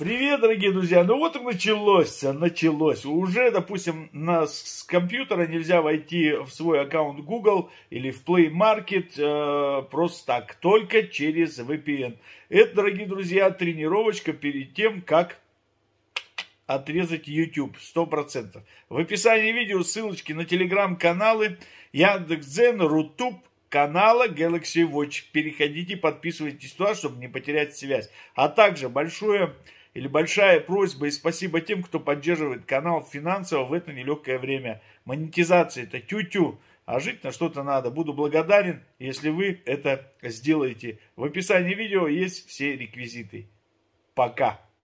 Привет, дорогие друзья! Ну вот и началось, а, началось. Уже, допустим, на, с компьютера нельзя войти в свой аккаунт Google или в Play Market э, просто так, только через VPN. Это, дорогие друзья, тренировочка перед тем, как отрезать YouTube 100%. В описании видео ссылочки на телеграм-каналы Яндекс.Дзен, Рутуб, канала Galaxy Watch. Переходите, подписывайтесь туда, чтобы не потерять связь. А также большое или большая просьба и спасибо тем, кто поддерживает канал финансово в это нелегкое время. Монетизация это тю-тю, а жить на что-то надо. Буду благодарен, если вы это сделаете. В описании видео есть все реквизиты. Пока!